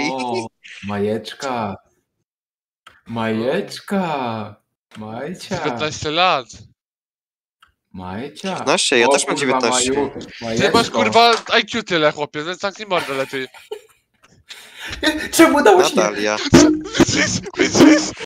i... Majeczka. Majeczka. Majcia. 19 lat. Majcia. 19, ja O, też mam kurwa, 19. Maju, Ty masz kurwa IQ tyle, chłopie, więc tak nie mordę lepiej. Czemu dałeś mi? Natalia.